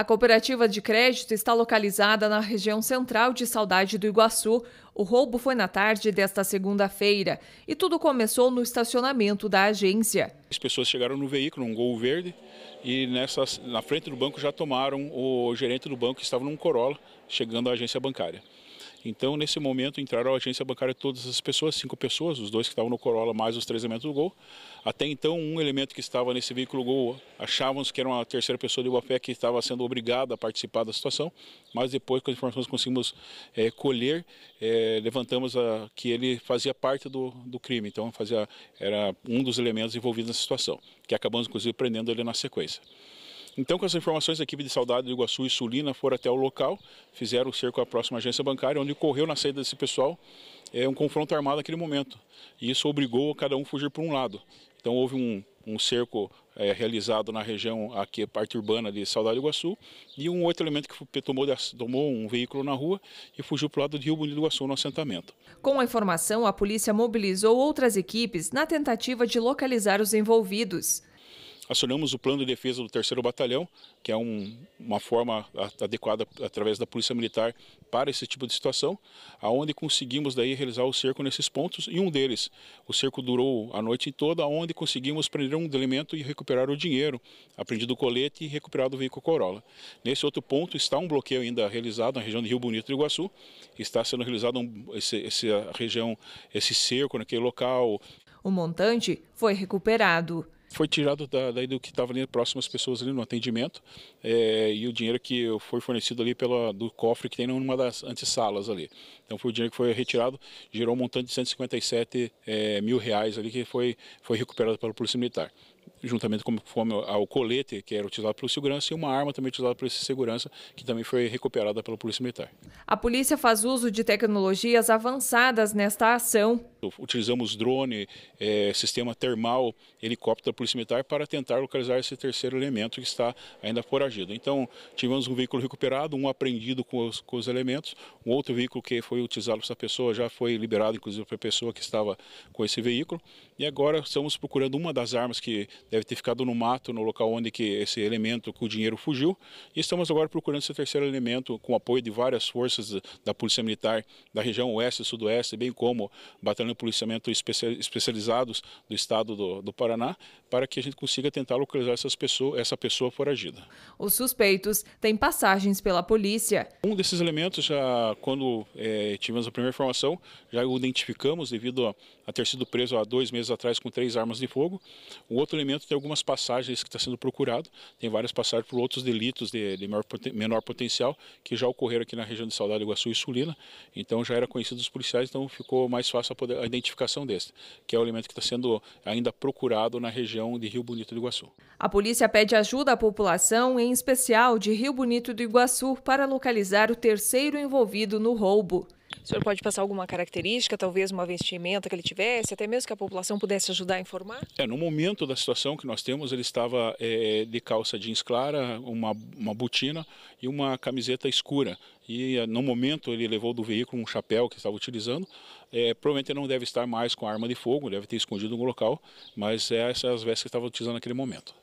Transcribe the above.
A cooperativa de crédito está localizada na região central de Saudade do Iguaçu. O roubo foi na tarde desta segunda-feira e tudo começou no estacionamento da agência. As pessoas chegaram no veículo, um Gol Verde, e nessa, na frente do banco já tomaram o gerente do banco que estava num Corolla, chegando à agência bancária. Então, nesse momento, entraram à agência bancária todas as pessoas, cinco pessoas, os dois que estavam no Corolla, mais os três elementos do Gol. Até então, um elemento que estava nesse veículo Gol, achávamos que era uma terceira pessoa do fé que estava sendo obrigada a participar da situação, mas depois, com as informações que conseguimos é, colher, é, levantamos a, que ele fazia parte do, do crime, então fazia, era um dos elementos envolvidos na situação, que acabamos, inclusive, prendendo ele na sequência. Então, com essas informações, a equipe de saudade do Iguaçu e Sulina foram até o local, fizeram o cerco à próxima agência bancária, onde ocorreu na saída desse pessoal é, um confronto armado naquele momento. E isso obrigou cada um a fugir para um lado. Então, houve um, um cerco é, realizado na região aqui, parte urbana de Saudade do Iguaçu, e um outro elemento que tomou, tomou um veículo na rua e fugiu para o lado de Rio Bonito do Iguaçu, no assentamento. Com a informação, a polícia mobilizou outras equipes na tentativa de localizar os envolvidos acionamos o plano de defesa do terceiro batalhão, que é um, uma forma adequada através da Polícia Militar para esse tipo de situação, aonde conseguimos daí realizar o cerco nesses pontos e um deles, o cerco durou a noite toda, onde conseguimos prender um elemento e recuperar o dinheiro, apreendido o colete e recuperado o veículo Corolla. Nesse outro ponto está um bloqueio ainda realizado na região de Rio Bonito do Iguaçu, está sendo realizado um, esse, região, esse cerco naquele local. O montante foi recuperado foi tirado da, daí do que estava ali próximo às pessoas ali no atendimento é, e o dinheiro que foi fornecido ali pela, do cofre que tem numa das antessalas ali. Então foi o dinheiro que foi retirado, gerou um montante de 157 é, mil reais ali que foi, foi recuperado pela Polícia Militar juntamente com, ao colete que era utilizado pelo segurança e uma arma também utilizada por esse segurança que também foi recuperada pela polícia militar. A polícia faz uso de tecnologias avançadas nesta ação Utilizamos drone, é, sistema termal, helicóptero da Polícia Militar para tentar localizar esse terceiro elemento que está ainda foragido. Então, tivemos um veículo recuperado, um apreendido com os, com os elementos, um outro veículo que foi utilizado por essa pessoa já foi liberado, inclusive, para a pessoa que estava com esse veículo. E agora estamos procurando uma das armas que deve ter ficado no mato, no local onde que esse elemento, com o dinheiro fugiu. E estamos agora procurando esse terceiro elemento com apoio de várias forças da Polícia Militar da região oeste e sudoeste, bem como batalhão Policiamento Especializados do Estado do, do Paraná, para que a gente consiga tentar localizar essas pessoas, essa pessoa foragida. Os suspeitos têm passagens pela polícia. Um desses elementos, já quando é, tivemos a primeira informação, já o identificamos devido a, a, ter sido preso há dois meses atrás com três armas de fogo. O outro elemento tem algumas passagens que está sendo procurado, tem várias passagens por outros delitos de, de menor, menor potencial que já ocorreram aqui na região de Saudade, Iguaçu e Sulina. Então já era conhecido dos policiais, então ficou mais fácil a, poder, a identificação desse, que é o alimento que está sendo ainda procurado na região de Rio Bonito do Iguaçu. A polícia pede ajuda à população, em especial de Rio Bonito do Iguaçu, para localizar o terceiro envolvido no roubo. O senhor pode passar alguma característica, talvez uma vestimenta que ele tivesse, até mesmo que a população pudesse ajudar a informar? É, no momento da situação que nós temos, ele estava é, de calça jeans clara, uma, uma botina e uma camiseta escura. E eh, no momento ele levou do veículo um chapéu que estava utilizando. É, provavelmente não deve estar mais com arma de fogo, deve ter escondido no local, mas é essas vestes que estava utilizando naquele momento.